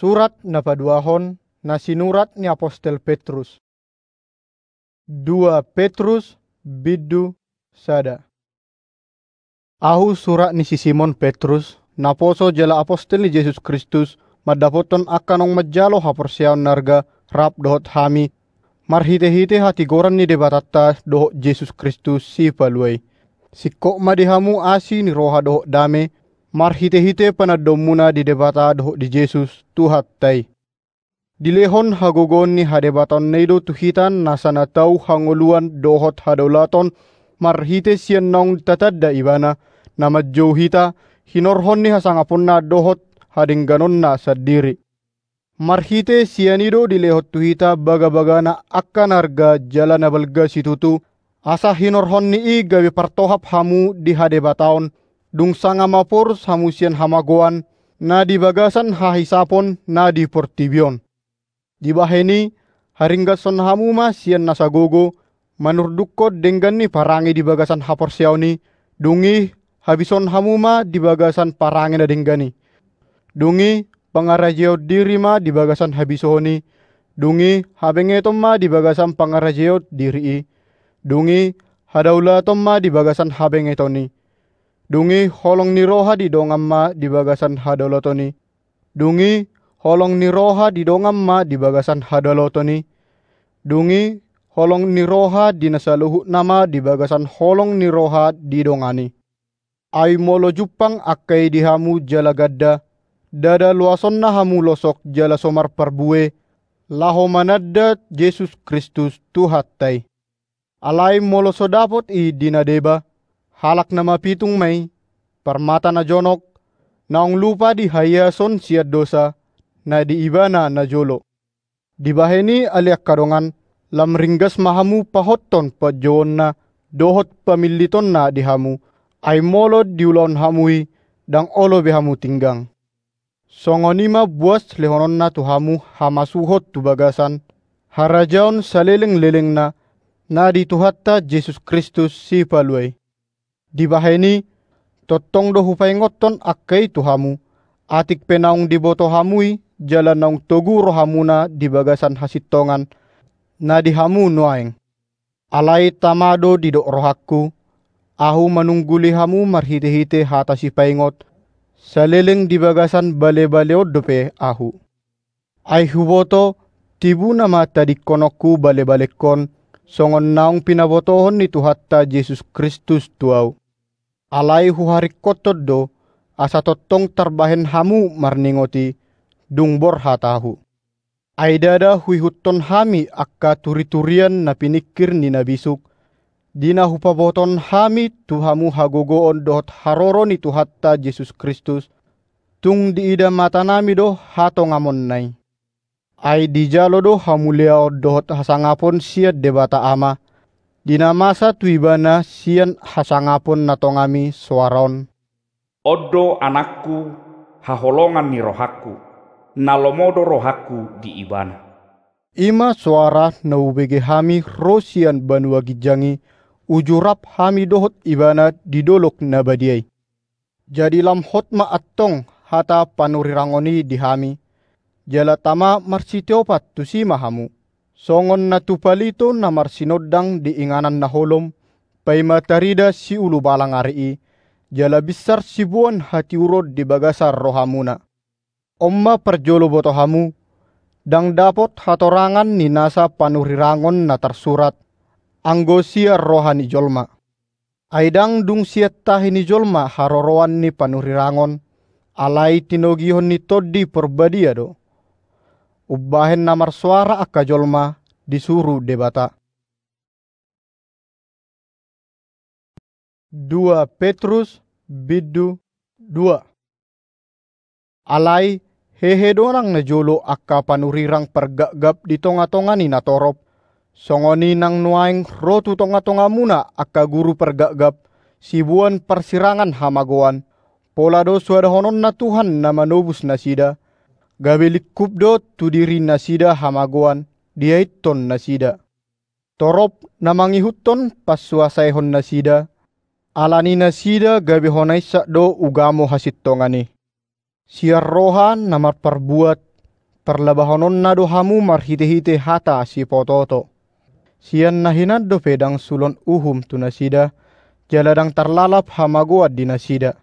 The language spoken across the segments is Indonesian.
Surat Napa dua hon Nasi nurat ni apostel Petrus. Dua Petrus bidu sada. Ahu surat ni si Simon Petrus naposo jela apostel ni Yesus Kristus madapoton akanong majalo haporsiaon narga rap dohot hami marhite-hite hati goran ni debatata dohot Yesus Kristus si paluai. kok madihamu asi ni roha dohot dame marhite hite panadomuna di debata doh di Jesus tuhat tai. Dilehon hagogon ni hadebaton neido tuhitan nasana tau hangoluan dohot hadolaton Marhite sian nong tatadda ibana nama johita hinorhon ni hasangapunna dohot na sadiri. Marhite sianido dilehot tuhita baga bagana akkan harga jalan balga situtu asa hinorhon ni i gawi partohap hamu di hadebataon Dung sanga mapor samusian hamagoan na di bagasan hahisapon na di portibion. Di baheni haringga son hamuma sian nasagogo manurdukko denggan ni parangi di bagasan hapor siauni dungi habison hamuma di bagasan parangi na denggani. Dungi pangarajeo diri ma di bagasan habisoni dungi habenge ma di bagasan pangarajeo diri i. Dungi hadaula tomma di bagasan toni dungi holong ni roha di ma di bagasan hadolotoni dungi holong ni roha di ma di bagasan hadolotoni dungi holong ni roha di nasaluhu nama di bagasan holong ni roha di dongani ai molo jupang akai di hamu jala gadda dada na hamu losok jala somar perbue laho manadda Yesus Kristus Tuhattai alai molo sodapot i dina deba halak nama pitung may, permata na jonok, naung lupa di hayason siat dosa, na di ibana na jolo. Di baheni aliak karongan, lam ringgas mahamu pahotton pajon na dohot pamiliton na di hamu, ay molod diulon hamui, dang olo hamu tinggang. Songonima buas lehonon na tuhamu hamasuhot tubagasan, harajaon saleleng leleng na, na di tuhatta Jesus Kristus si paluay di baheni totong do hupai ngotton akai tuhamu atik penaung di boto hamui jalan naung togu rohamuna di bagasan hasitongan na di hamu nuaeng alai tamado di do rohaku ahu manungguli hamu marhite-hite hata si paingot saleleng di bagasan bale-bale dope ahu ai huboto tibu nama tadi konoku bale-bale kon songon naung pinabotohon ni tuhatta Yesus Kristus tuau Alai hari koto do asa totong terbahen hamu marningoti dungbor hatahu. Aidada hutton hami akka turiturian turian na pinikir ni nabisuk. Dina hupaboton hami tuhamu on dohot haroro ni hatta Yesus Kristus. Tung diida mata nami do hato ngamon nai. Ai dijalo do hamulia dohot hasangapon siat debata ama. Dina masa tuibana sian hasangapun natongami suaron. Odo anakku haholongan ni rohaku, nalomodo rohaku di ibana. Ima suara naubege hami rosian banua gijangi, ujurap hami dohot ibana didolok nabadiai. Jadi lam hotma atong hata panurirangoni dihami, di hami, jala tama marsiteopat tusima hamu songon na tupalito na marsinodang di inganan na holom, pay matarida si ulu balang arii, jala bisar si buwan hati urod di bagasar rohamuna. Oma perjolo botohamu, dang dapot hatorangan ni nasa panurirangon na tersurat, anggo sia rohani jolma. Aidang dung siat tahini jolma haroroan ni panurirangon, alai tinogihon ni toddi perbadia do ubahen namar suara akka jolma disuruh debata. 2 Petrus Bidu 2 Alai hehe, na nejolo akka panurirang pergagap di tonga-tonga ni natorop. Songoni nang nuaing rotu tonga-tonga muna akka guru pergagap sibuan persirangan hamagoan. Polado suadahonon na Tuhan nama Nobus nasida gabelik kubdo tudiri nasida hamaguan, diait ton nasida. Torop namangi hutton pas suasai hon nasida. Alani nasida gabe honai sakdo ugamo hasit tongani. Siar rohan namar perbuat perlabahonon nado hamu marhite-hite hata si pototo. Sian nahinad do pedang sulon uhum tu nasida. Jaladang terlalap hamaguan di nasida.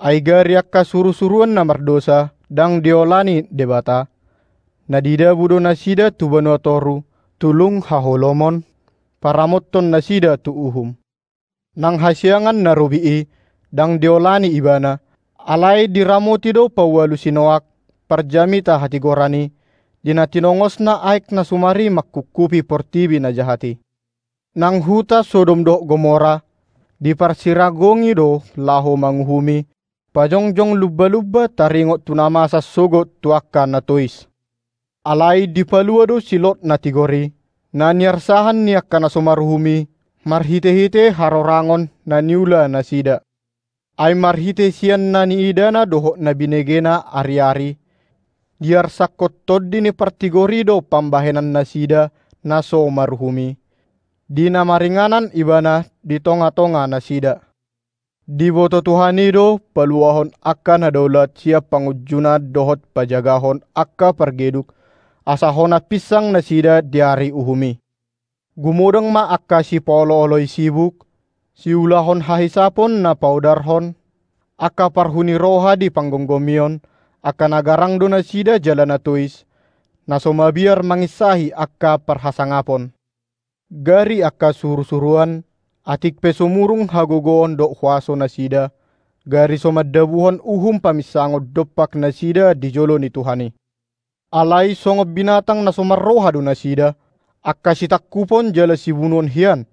Aigar yakka suru-suruan namar dosa dang diolani debata nadida budo nasida tu benua toru tulung haholomon paramotton nasida tu uhum nang hasiangan narubi'i dang diolani ibana alai diramoti do pawalu sinoak parjamita hati gorani dina tinongosna aik na sumari makkukupi portibi na jahati nang huta sodom do gomora di parsiragongi do laho manguhumi pajongjong lubba-lubba taringo tunama sugot tuakka na tois. Alai paluado silot na tigori, na niarsahan ka na somarhumi, marhite-hite harorangon na niula na sida. Ay marhite sian na na doho na binegena ari-ari. Diar sakot toddi ni partigorido pambahenan na sida na sumaruhumi. Di maringanan ibana di tonga-tonga na sida. Di Tuhan itu, peluahon akan hadolat siap pangujjunaa dohot pajagahon hon akka pergeduk asa hona pisang nasida diari uhumi. Gumudeng ma akka si polo oloi sibuk, si ulahon hahisapon na paudarhon, hon, akka parhuni roha di panggonggomion, akan agarang donasida jalan jalana tuis, nasoma biar mangisahi akka parhasangapon. Gari akka suruh-suruan, Atik peso murung hagogoon do huaso nasida. Gari soma dabuhon uhum pamisangod dopak nasida di jolo ni Tuhani. Alai songo binatang na somarroha do nasida. Akasitak kupon jala sibunon hian.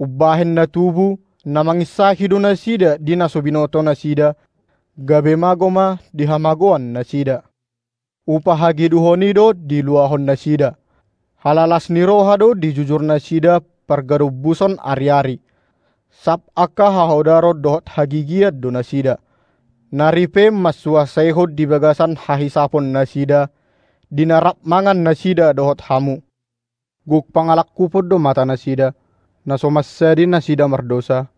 ubahen na tubu na mangisahi do nasida di naso binoto nasida. Gabe magoma di hamagoan nasida. Upahagi do di luahon nasida. Halalas nirohado di jujur nasida pergerubusan ari-ari sab akka hahodarod dohot hagigiat do nasida naripe masua sehod di bagasan hahisapon nasida dinarap mangan nasida dohot hamu guk pangalak kupod do mata nasida nasomasadi nasida mardosa.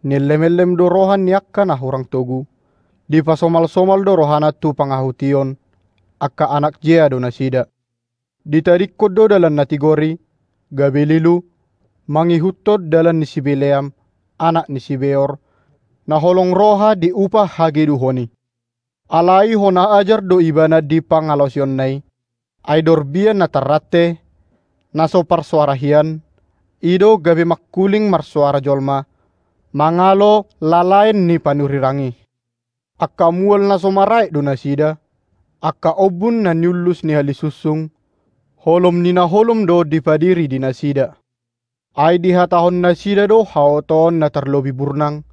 Nilemelem do rohan yakkana orang togu di pasomal-somal do rohana tu pangahution akka anak jia do nasida ditarik kodo dalam natigori gabelilu mangihutod dalam nisibileam anak ni beor. na holong roha di upah hagedu duhoni. Alai hona ajar do ibana di pangalosion nai. Aidor bia na tarate na sopar hian. ido gabe makkuling marsuara jolma mangalo lalain ni panurirangi. Akka mual na somarai nasida, Akka obun na nyullus ni halisusung. Holom nina holom do dipadiri di nasida. Ai diha tahun na sida do haoton na terlobi burnang.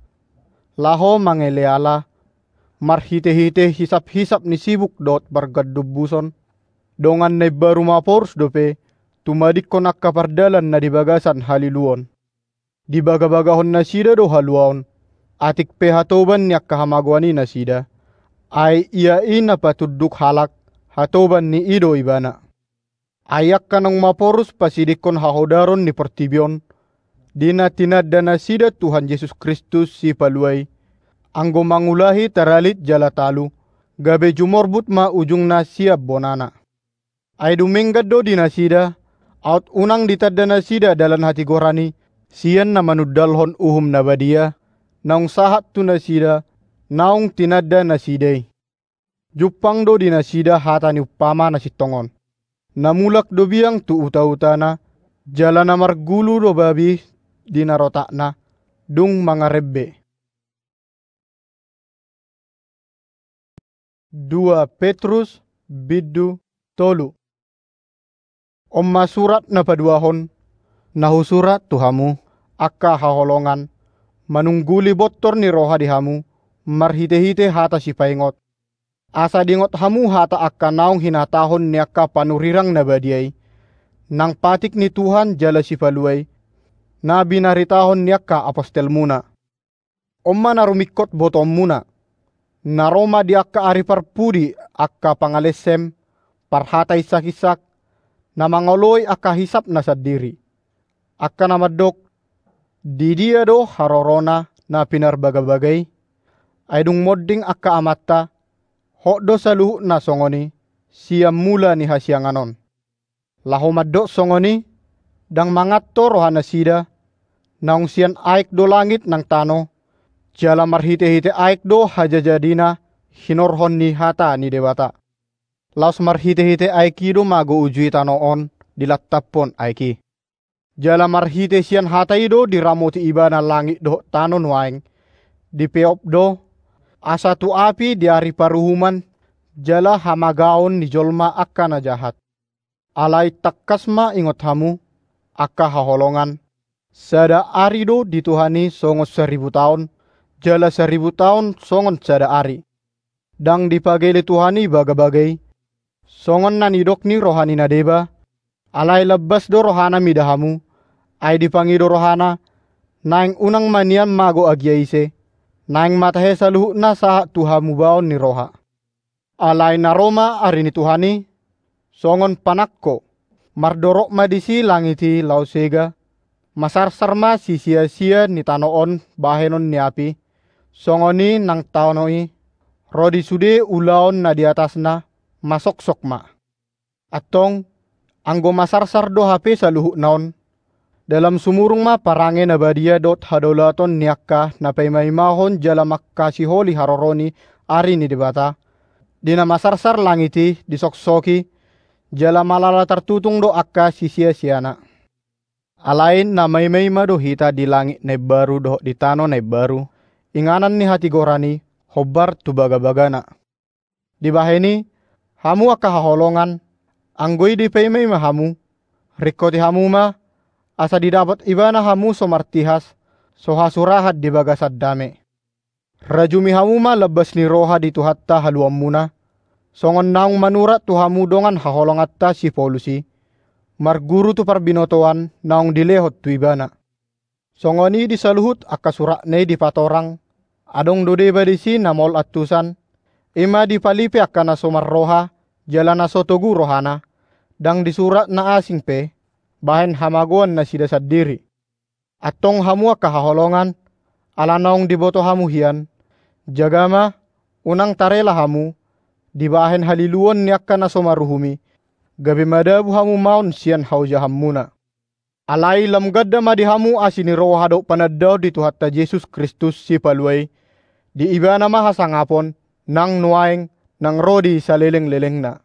Laho mangeleala. Mar hite-hite hisap-hisap ni sibuk dot bargadub buson. Dongan na baru mapors dope. Tumadik konak kapardalan na dibagasan haliluon. Dibaga-bagahon na sida do Atik pehatoban niak kahamagwani na sida. Ai iya ina patuduk halak. Hatoban ni ido ibana ayak kanang maporus pasidikon hahodaron di pertibion dina tina dana sida Tuhan Yesus Kristus si paluai anggo mangulahi taralit jala talu gabe jumorbut ma ujung nasia bonana ay dumenggaddo dina sida aut unang ditadana sida dalan hati gorani sian na manuddalhon uhum nabadia naung sahat tu nasida naung tinadda nasidai Jupang do dina sida hatani upama nasitongon namulak dobiang tu uta-utana amar gulu do babi di narotakna, dung mangarebe. Dua Petrus bidu Tolu Omma surat na paduahon nahu surat tuhamu akka haholongan manungguli bottor ni roha dihamu marhite-hite hata si paingot Asa dingot hamu hata akka naung hina tahun niakka panurirang nabadiay. Nang patik ni Tuhan jala sifaluay. Na binaritahon ni apostel muna. Oma narumikot botom muna. Naroma diakka arifar pudi akka pangalesem parhatay sakisak na akka hisap nasad diri. Akka namadok Didia do harorona na pinarbagabagay. Aidung modding akka amata do saluhu na songoni siam mula ni hasianganon laho maddo songoni dang to rohana sida naung sian aik do langit nang tano jala marhite hite aik do haja jadina hinor hon ni hata ni dewata laos marhite hite aiki do mago ujui tano on dilattapon aiki jala marhite sian hata ido diramoti ibana langit do tano tanon di peop do asatu api diari paruhuman jala hamagaun di jolma akana jahat. Alai takkasma ingot hamu, akka haholongan. Sada arido Tuhani songon seribu tahun, jala seribu tahun songon sada ari. Dang dipageli Tuhani baga-bagai, songon ni rohani nadeba, alai lebas do rohana midahamu, ai dipangido rohana, naing unang manian mago agiaise. Nang saluhu na sa tuha mubaon ni roha. Alai na Roma arini tuhani. Songon panakko. Mardorok madisi langiti lausega. Masar sarma si sia-sia ni tanoon bahenon ni api. Songoni nang taonoi. Rodi sude ulaon na di atasna. Masok sokma. Atong anggo masar sardo hape saluhu naon dalam sumurung ma parange badia dot hadolaton niakka napai mahon jala makkasi holi haroroni ari ni debata dina masarsar langiti disoksoki jala malala tertutung do akka sisia siana alain mai ma do hita di langit ne baru do di tano ne baru inganan ni hati gorani hobar tu baga bagana di baheni hamu akka haholongan anggoi di ma hamu rikoti hamu ma asa didapat ibana hamu somartihas soha surahat di bagasat dame. Rajumi hamuma lebas ni roha di tuhatta muna. Songon naung manura tuhamu dongan haholongatta si polusi. Marguru tu parbinotoan naung dilehot tu ibana. Songoni di akasurak ne di patorang. Adong dode badisi namol atusan. Ima di palipe akana somar roha jalana sotogu rohana. Dang di na asing pe bahen hamaguan na sida sadiri. Atong hamua kahaholongan, ala naong diboto hamu hian, jagama unang tarela hamu, di haliluon ni akka na somaruhumi, gabi madabu hamu maun sian hauja hamuna. Alai lam gadda madi hamu asini roh hadok panaddaw di Tuhatta Yesus Kristus si paluai, di ibana maha sangapon, nang nuaeng, nang rodi sa leleng